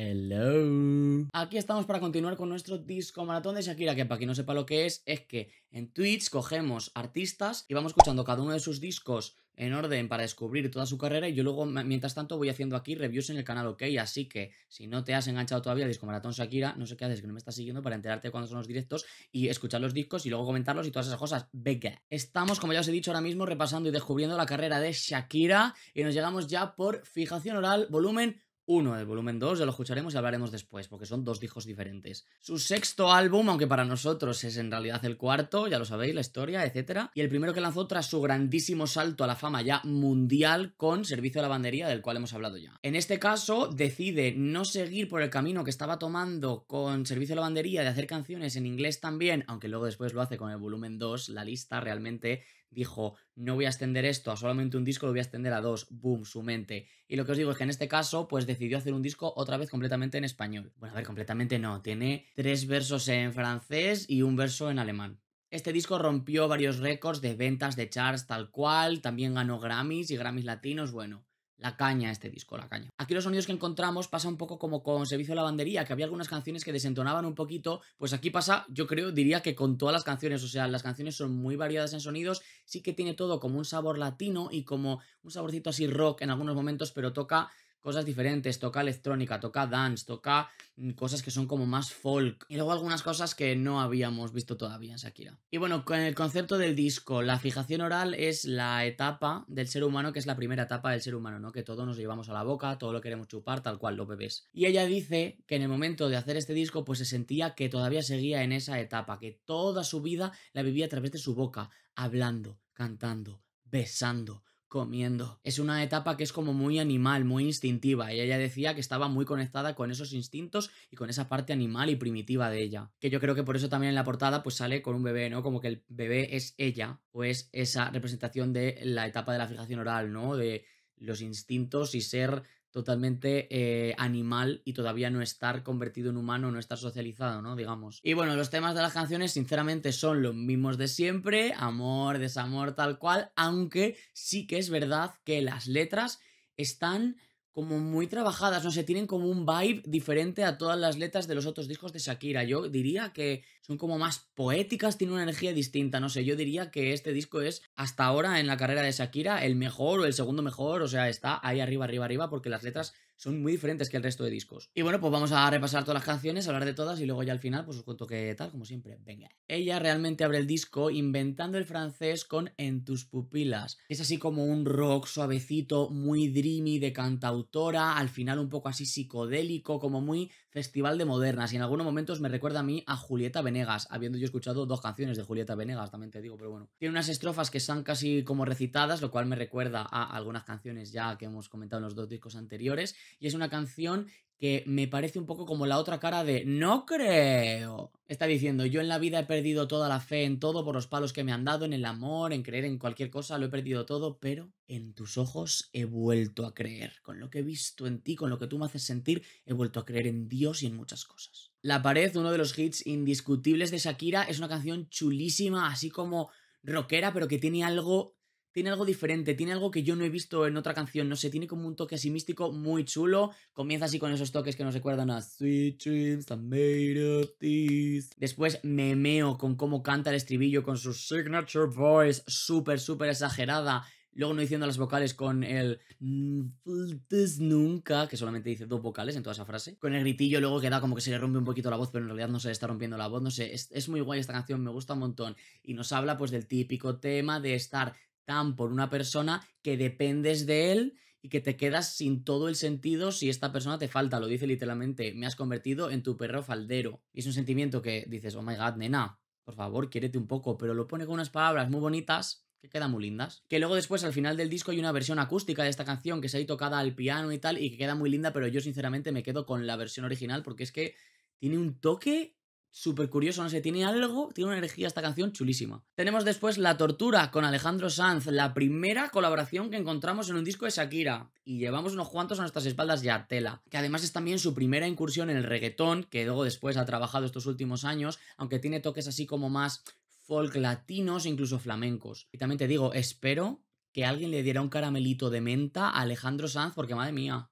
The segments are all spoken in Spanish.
Hello. Aquí estamos para continuar con nuestro disco maratón de Shakira, que para quien no sepa lo que es, es que en Twitch cogemos artistas y vamos escuchando cada uno de sus discos en orden para descubrir toda su carrera y yo luego, mientras tanto, voy haciendo aquí reviews en el canal, ¿ok? Así que si no te has enganchado todavía al disco maratón Shakira, no sé qué haces, que no me estás siguiendo para enterarte de cuándo son los directos y escuchar los discos y luego comentarlos y todas esas cosas. Venga. Estamos, como ya os he dicho ahora mismo, repasando y descubriendo la carrera de Shakira y nos llegamos ya por Fijación Oral, volumen uno del volumen 2, ya lo escucharemos y hablaremos después, porque son dos discos diferentes. Su sexto álbum, aunque para nosotros es en realidad el cuarto, ya lo sabéis, la historia, etc. Y el primero que lanzó tras su grandísimo salto a la fama ya mundial con Servicio de Lavandería, del cual hemos hablado ya. En este caso, decide no seguir por el camino que estaba tomando con Servicio de Lavandería de hacer canciones en inglés también, aunque luego después lo hace con el volumen 2, la lista realmente dijo, no voy a extender esto a solamente un disco, lo voy a extender a dos, boom, su mente. Y lo que os digo es que en este caso, pues decidió hacer un disco otra vez completamente en español. Bueno, a ver, completamente no, tiene tres versos en francés y un verso en alemán. Este disco rompió varios récords de ventas de charts tal cual, también ganó Grammys y Grammys latinos, bueno la caña este disco, la caña. Aquí los sonidos que encontramos pasa un poco como con Servicio de Lavandería, que había algunas canciones que desentonaban un poquito, pues aquí pasa, yo creo, diría que con todas las canciones, o sea, las canciones son muy variadas en sonidos, sí que tiene todo como un sabor latino y como un saborcito así rock en algunos momentos, pero toca cosas diferentes, toca electrónica, toca dance, toca mm, cosas que son como más folk. Y luego algunas cosas que no habíamos visto todavía en Shakira. Y bueno, con el concepto del disco, la fijación oral es la etapa del ser humano, que es la primera etapa del ser humano, ¿no? Que todo nos llevamos a la boca, todo lo queremos chupar, tal cual, lo bebés. Y ella dice que en el momento de hacer este disco, pues se sentía que todavía seguía en esa etapa, que toda su vida la vivía a través de su boca, hablando, cantando, besando, comiendo. Es una etapa que es como muy animal, muy instintiva, y ella decía que estaba muy conectada con esos instintos y con esa parte animal y primitiva de ella. Que yo creo que por eso también en la portada pues sale con un bebé, ¿no? Como que el bebé es ella, o es esa representación de la etapa de la fijación oral, ¿no? De los instintos y ser totalmente eh, animal y todavía no estar convertido en humano, no estar socializado, ¿no? Digamos. Y bueno, los temas de las canciones sinceramente son los mismos de siempre, amor, desamor, tal cual, aunque sí que es verdad que las letras están como muy trabajadas, no sé, tienen como un vibe diferente a todas las letras de los otros discos de Shakira. Yo diría que son como más poéticas, tienen una energía distinta, no sé, yo diría que este disco es hasta ahora en la carrera de Shakira el mejor o el segundo mejor, o sea, está ahí arriba, arriba, arriba, porque las letras son muy diferentes que el resto de discos. Y bueno, pues vamos a repasar todas las canciones, hablar de todas y luego ya al final pues os cuento que tal, como siempre. Venga. Ella realmente abre el disco inventando el francés con En tus pupilas. Es así como un rock suavecito, muy dreamy de cantautora, al final un poco así psicodélico, como muy Festival de Modernas. Y en algunos momentos me recuerda a mí a Julieta Venegas, habiendo yo escuchado dos canciones de Julieta Venegas, también te digo, pero bueno. Tiene unas estrofas que son casi como recitadas, lo cual me recuerda a algunas canciones ya que hemos comentado en los dos discos anteriores. Y es una canción que me parece un poco como la otra cara de no creo. Está diciendo, yo en la vida he perdido toda la fe en todo por los palos que me han dado, en el amor, en creer en cualquier cosa, lo he perdido todo, pero en tus ojos he vuelto a creer. Con lo que he visto en ti, con lo que tú me haces sentir, he vuelto a creer en Dios y en muchas cosas. La pared, uno de los hits indiscutibles de Shakira, es una canción chulísima, así como rockera, pero que tiene algo tiene algo diferente, tiene algo que yo no he visto en otra canción, no sé, tiene como un toque así místico muy chulo. Comienza así con esos toques que nos recuerdan a Sweet Dreams are made of this. Después memeo con cómo canta el estribillo con su signature voice súper, súper exagerada. Luego no diciendo las vocales con el nunca, que solamente dice dos vocales en toda esa frase. Con el gritillo luego queda como que se le rompe un poquito la voz, pero en realidad no se está rompiendo la voz, no sé. es muy guay esta canción, me gusta un montón. Y nos habla pues del típico tema de estar tan por una persona que dependes de él y que te quedas sin todo el sentido si esta persona te falta. Lo dice literalmente, me has convertido en tu perro faldero. Y es un sentimiento que dices, oh my god, nena, por favor, quiérete un poco, pero lo pone con unas palabras muy bonitas que quedan muy lindas. Que luego después al final del disco hay una versión acústica de esta canción que se ha tocada al piano y tal y que queda muy linda, pero yo sinceramente me quedo con la versión original porque es que tiene un toque súper curioso, no sé, tiene algo, tiene una energía esta canción chulísima. Tenemos después La Tortura con Alejandro Sanz, la primera colaboración que encontramos en un disco de Shakira. Y llevamos unos cuantos a nuestras espaldas ya, tela. Que además es también su primera incursión en el reggaetón, que luego después ha trabajado estos últimos años, aunque tiene toques así como más folk latinos e incluso flamencos. Y también te digo, espero que alguien le diera un caramelito de menta a Alejandro Sanz, porque madre mía,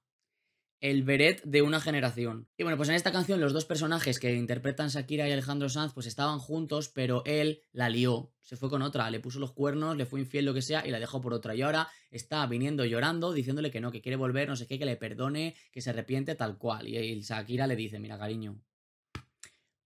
el beret de una generación. Y bueno, pues en esta canción los dos personajes que interpretan Shakira y Alejandro Sanz pues estaban juntos, pero él la lió, se fue con otra, le puso los cuernos, le fue infiel lo que sea y la dejó por otra. Y ahora está viniendo llorando, diciéndole que no, que quiere volver, no sé qué, que le perdone, que se arrepiente tal cual. Y, y Shakira le dice, mira cariño,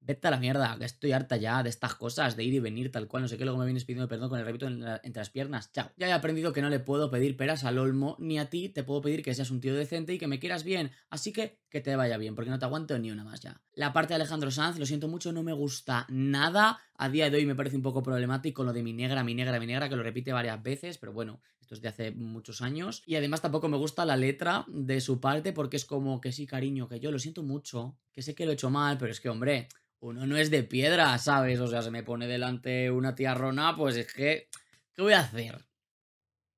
Vete a la mierda, que estoy harta ya de estas cosas, de ir y venir tal cual, no sé qué, luego me vienes pidiendo perdón con el repito entre las piernas. Chao. Ya he aprendido que no le puedo pedir peras al olmo, ni a ti te puedo pedir que seas un tío decente y que me quieras bien. Así que que te vaya bien, porque no te aguanto ni una más ya. La parte de Alejandro Sanz, lo siento mucho, no me gusta nada. A día de hoy me parece un poco problemático lo de mi negra, mi negra, mi negra, que lo repite varias veces, pero bueno, de hace muchos años. Y además tampoco me gusta la letra de su parte porque es como que sí, cariño, que yo lo siento mucho, que sé que lo he hecho mal, pero es que, hombre, uno no es de piedra, ¿sabes? O sea, se me pone delante una tierrona, pues es que, ¿qué voy a hacer?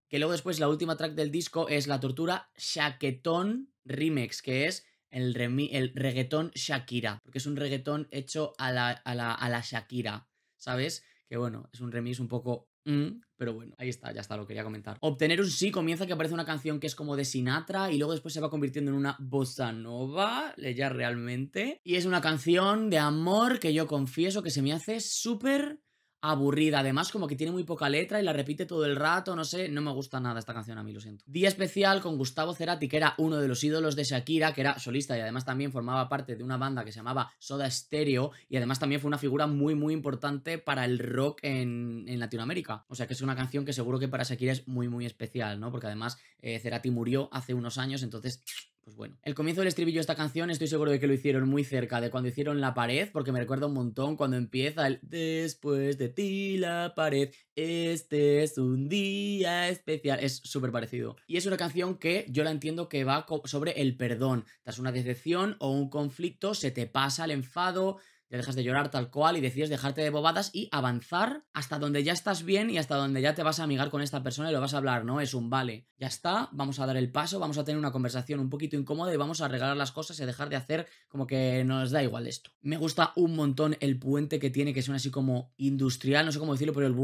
Que luego después la última track del disco es la tortura Shaquetón Remix, que es el, remi el reggaetón Shakira, porque es un reggaetón hecho a la, a la, a la Shakira, ¿sabes? Que bueno, es un remix un poco Mm, pero bueno, ahí está, ya está, lo quería comentar. Obtener un sí comienza que aparece una canción que es como de Sinatra y luego después se va convirtiendo en una bossa nova, ya realmente. Y es una canción de amor que yo confieso que se me hace súper aburrida. Además, como que tiene muy poca letra y la repite todo el rato, no sé, no me gusta nada esta canción a mí, lo siento. Día especial con Gustavo Cerati, que era uno de los ídolos de Shakira, que era solista y además también formaba parte de una banda que se llamaba Soda Stereo y además también fue una figura muy, muy importante para el rock en, Latinoamérica. O sea que es una canción que seguro que para Shakira es muy, muy especial, ¿no? Porque además eh, Cerati murió hace unos años, entonces pues bueno. El comienzo del estribillo de esta canción estoy seguro de que lo hicieron muy cerca de cuando hicieron la pared, porque me recuerda un montón cuando empieza el Después de ti la pared, este es un día especial. Es súper parecido. Y es una canción que yo la entiendo que va sobre el perdón. Tras una decepción o un conflicto se te pasa el enfado, te dejas de llorar tal cual y decides dejarte de bobadas y avanzar hasta donde ya estás bien y hasta donde ya te vas a amigar con esta persona y lo vas a hablar, ¿no? Es un vale, ya está, vamos a dar el paso, vamos a tener una conversación un poquito incómoda y vamos a arreglar las cosas y dejar de hacer como que nos da igual esto. Me gusta un montón el puente que tiene, que suena así como industrial, no sé cómo decirlo, pero el...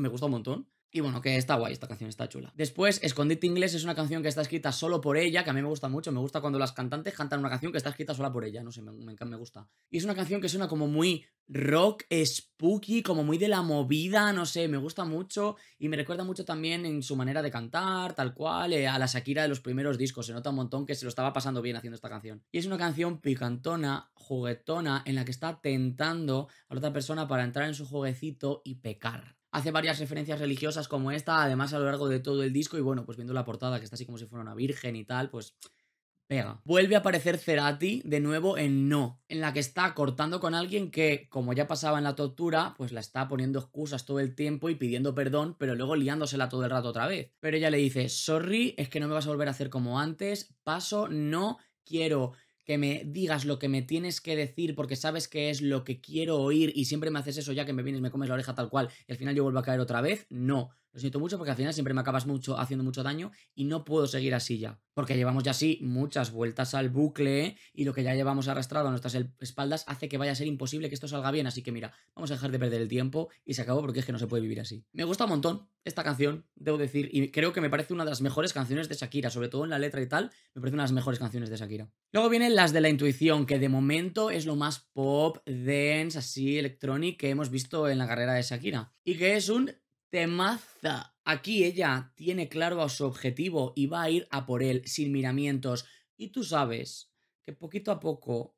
Me gusta un montón. Y bueno, que está guay, esta canción está chula. Después, Escondite Inglés es una canción que está escrita solo por ella, que a mí me gusta mucho. Me gusta cuando las cantantes cantan una canción que está escrita sola por ella, no sé, me, me, me gusta. Y es una canción que suena como muy rock, spooky, como muy de la movida, no sé, me gusta mucho. Y me recuerda mucho también en su manera de cantar, tal cual, eh, a la Shakira de los primeros discos. Se nota un montón que se lo estaba pasando bien haciendo esta canción. Y es una canción picantona, juguetona, en la que está tentando a la otra persona para entrar en su jueguecito y pecar. Hace varias referencias religiosas como esta, además a lo largo de todo el disco, y bueno, pues viendo la portada, que está así como si fuera una virgen y tal, pues pega. Vuelve a aparecer Cerati de nuevo en No, en la que está cortando con alguien que, como ya pasaba en la tortura, pues la está poniendo excusas todo el tiempo y pidiendo perdón, pero luego liándosela todo el rato otra vez. Pero ella le dice, sorry, es que no me vas a volver a hacer como antes, paso, no, quiero que me digas lo que me tienes que decir porque sabes que es lo que quiero oír y siempre me haces eso ya que me vienes, me comes la oreja tal cual y al final yo vuelvo a caer otra vez. No, lo siento mucho porque al final siempre me acabas mucho haciendo mucho daño y no puedo seguir así ya. Porque llevamos ya así muchas vueltas al bucle y lo que ya llevamos arrastrado a nuestras espaldas hace que vaya a ser imposible que esto salga bien. Así que mira, vamos a dejar de perder el tiempo y se acabó porque es que no se puede vivir así. Me gusta un montón esta canción, debo decir, y creo que me parece una de las mejores canciones de Shakira, sobre todo en la letra y tal, me parece una de las mejores canciones de Shakira. Luego vienen las de la intuición, que de momento es lo más pop, dance, así, electrónico que hemos visto en la carrera de Shakira. Y que es un maza, Aquí ella tiene claro a su objetivo y va a ir a por él sin miramientos. Y tú sabes que poquito a poco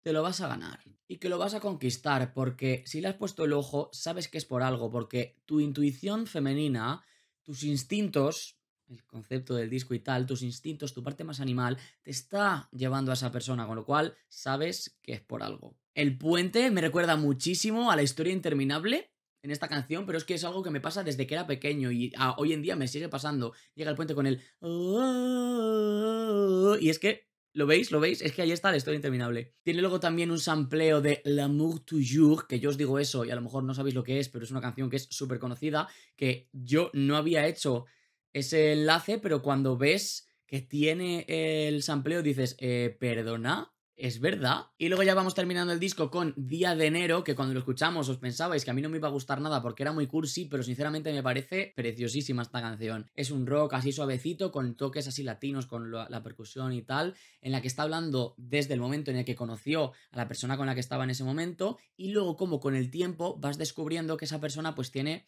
te lo vas a ganar y que lo vas a conquistar porque si le has puesto el ojo sabes que es por algo, porque tu intuición femenina, tus instintos, el concepto del disco y tal, tus instintos, tu parte más animal, te está llevando a esa persona, con lo cual sabes que es por algo. El puente me recuerda muchísimo a la historia interminable en esta canción, pero es que es algo que me pasa desde que era pequeño y ah, hoy en día me sigue pasando. Llega al puente con el... Ah", y es que ¿Lo veis? ¿Lo veis? Es que ahí está la historia interminable. Tiene luego también un sampleo de L'amour toujours, que yo os digo eso y a lo mejor no sabéis lo que es, pero es una canción que es súper conocida, que yo no había hecho ese enlace, pero cuando ves que tiene el sampleo dices, eh, perdona, ¿Es verdad? Y luego ya vamos terminando el disco con Día de Enero, que cuando lo escuchamos os pensabais que a mí no me iba a gustar nada porque era muy cursi, pero sinceramente me parece preciosísima esta canción. Es un rock así suavecito, con toques así latinos, con la, percusión y tal, en la que está hablando desde el momento en el que conoció a la persona con la que estaba en ese momento, y luego como con el tiempo vas descubriendo que esa persona pues tiene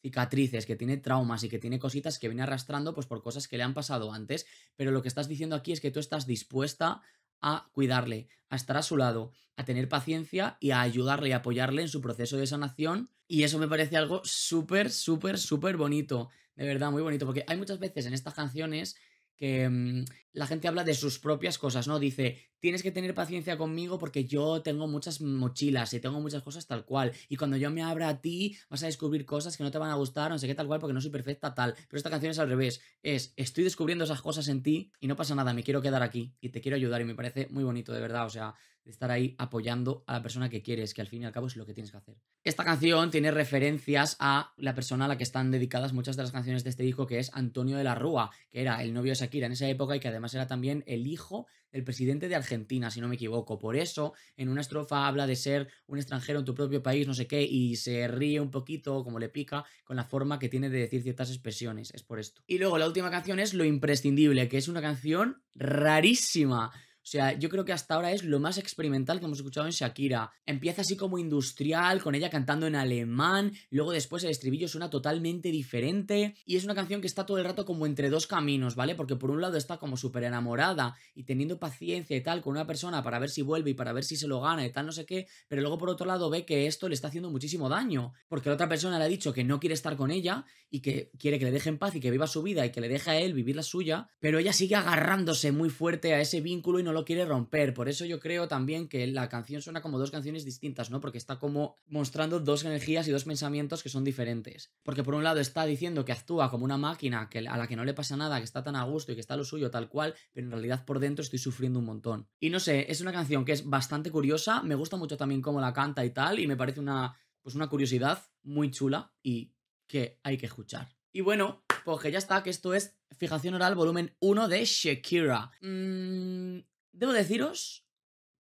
cicatrices, que tiene traumas y que tiene cositas que viene arrastrando pues por cosas que le han pasado antes, pero lo que estás diciendo aquí es que tú estás dispuesta a cuidarle, a estar a su lado, a tener paciencia y a ayudarle y apoyarle en su proceso de sanación. Y eso me parece algo súper, súper, súper bonito. De verdad, muy bonito. Porque hay muchas veces en estas canciones que mm, la gente habla de sus propias cosas, ¿no? Dice, tienes que tener paciencia conmigo porque yo tengo muchas mochilas y tengo muchas cosas tal cual. Y cuando yo me abra a ti, vas a descubrir cosas que no te van a gustar, no sé qué tal cual, porque no soy perfecta tal. Pero esta canción es al revés, es, estoy descubriendo esas cosas en ti y no pasa nada, me quiero quedar aquí y te quiero ayudar y me parece muy bonito, de verdad. O sea, de estar ahí apoyando a la persona que quieres, que al fin y al cabo es lo que tienes que hacer. Esta canción tiene referencias a la persona a la que están dedicadas muchas de las canciones de este disco, que es Antonio de la Rúa, que era el novio de Shakira en esa época y que además era también el hijo del presidente de Argentina, si no me equivoco. Por eso, en una estrofa habla de ser un extranjero en tu propio país, no sé qué, y se ríe un poquito, como le pica, con la forma que tiene de decir ciertas expresiones. Es por esto. Y luego la última canción es Lo imprescindible, que es una canción rarísima. O sea, yo creo que hasta ahora es lo más experimental que hemos escuchado en Shakira. Empieza así como industrial, con ella cantando en alemán, luego después el estribillo suena totalmente diferente y es una canción que está todo el rato como entre dos caminos, ¿vale? Porque por un lado está como súper enamorada y teniendo paciencia y tal con una persona para ver si vuelve y para ver si se lo gana y tal, no sé qué, pero luego por otro lado ve que esto le está haciendo muchísimo daño, porque la otra persona le ha dicho que no quiere estar con ella y que quiere que le deje en paz y que viva su vida y que le deje a él vivir la suya, pero ella sigue agarrándose muy fuerte a ese vínculo y no lo quiere romper. Por eso yo creo también que la canción suena como dos canciones distintas, ¿no? Porque está como mostrando dos energías y dos pensamientos que son diferentes. Porque por un lado está diciendo que actúa como una máquina que, a la que no le pasa nada, que está tan a gusto y que está lo suyo tal cual, pero en realidad por dentro estoy sufriendo un montón. Y no sé, es una canción que es bastante curiosa, me gusta mucho también cómo la canta y tal, y me parece una, pues una curiosidad muy chula y que hay que escuchar. Y bueno, pues que ya está, que esto es Fijación Oral Volumen 1 de Shakira. Mm, Debo deciros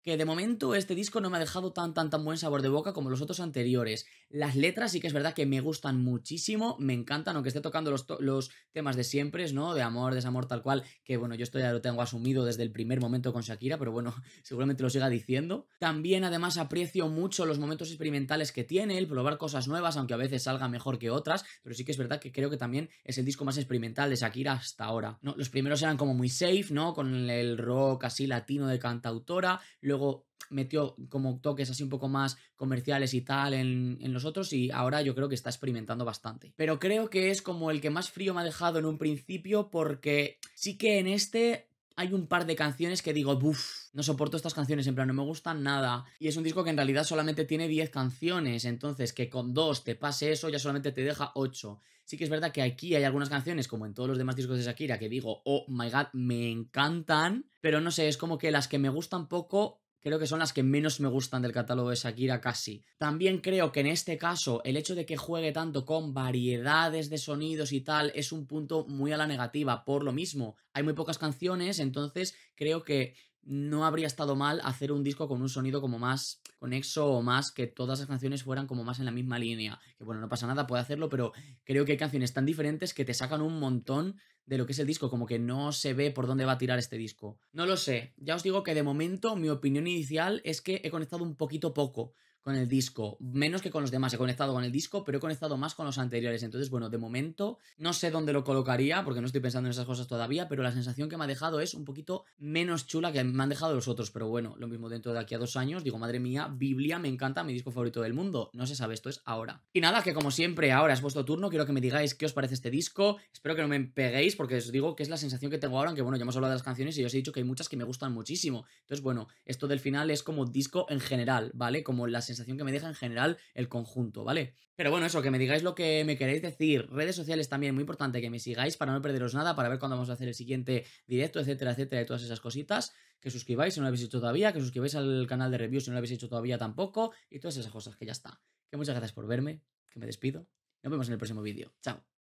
que de momento este disco no me ha dejado tan tan tan buen sabor de boca como los otros anteriores. Las letras sí que es verdad que me gustan muchísimo, me encantan, aunque esté tocando los, temas de siempre, ¿no? De amor, desamor, tal cual, que bueno, yo esto ya lo tengo asumido desde el primer momento con Shakira, pero bueno, seguramente lo siga diciendo. También además aprecio mucho los momentos experimentales que tiene, el probar cosas nuevas, aunque a veces salga mejor que otras, pero sí que es verdad que creo que también es el disco más experimental de Shakira hasta ahora. ¿no? Los primeros eran como muy safe, ¿no? Con el rock así latino de cantautora, luego metió como toques así un poco más comerciales y tal en, los otros y ahora yo creo que está experimentando bastante. Pero creo que es como el que más frío me ha dejado en un principio porque sí que en este... Hay un par de canciones que digo, ¡Buf! no soporto estas canciones, en plan, no me gustan nada. Y es un disco que en realidad solamente tiene 10 canciones, entonces que con dos te pase eso ya solamente te deja 8. Sí que es verdad que aquí hay algunas canciones, como en todos los demás discos de Shakira, que digo, oh my god, me encantan, pero no sé, es como que las que me gustan poco creo que son las que menos me gustan del catálogo de Shakira casi. También creo que en este caso el hecho de que juegue tanto con variedades de sonidos y tal es un punto muy a la negativa, por lo mismo. Hay muy pocas canciones, entonces creo que no habría estado mal hacer un disco con un sonido como más conexo o más que todas las canciones fueran como más en la misma línea. Que bueno, no pasa nada, puede hacerlo, pero creo que hay canciones tan diferentes que te sacan un montón de lo que es el disco, como que no se ve por dónde va a tirar este disco. No lo sé, ya os digo que de momento mi opinión inicial es que he conectado un poquito poco con el disco, menos que con los demás. He conectado con el disco, pero he conectado más con los anteriores. Entonces, bueno, de momento no sé dónde lo colocaría, porque no estoy pensando en esas cosas todavía, pero la sensación que me ha dejado es un poquito menos chula que me han dejado los otros. Pero bueno, lo mismo dentro de aquí a dos años, digo, madre mía, Biblia me encanta, mi disco favorito del mundo. No se sabe, esto es ahora. Y nada, que como siempre, ahora es vuestro turno, quiero que me digáis qué os parece este disco. Espero que no me peguéis, porque os digo que es la sensación que tengo ahora, aunque bueno, ya hemos hablado de las canciones y os he dicho que hay muchas que me gustan muchísimo. Entonces, bueno, esto del final es como disco en general, ¿vale? Como la sensación sensación que me deja en general el conjunto, ¿vale? Pero bueno, eso, que me digáis lo que me queréis decir. Redes sociales también, muy importante que me sigáis para no perderos nada, para ver cuándo vamos a hacer el siguiente directo, etcétera, etcétera, y todas esas cositas. Que suscribáis si no lo habéis hecho todavía, que suscribáis al canal de reviews si no lo habéis hecho todavía tampoco, y todas esas cosas que ya está. Que muchas gracias por verme, que me despido. Nos vemos en el próximo vídeo. Chao.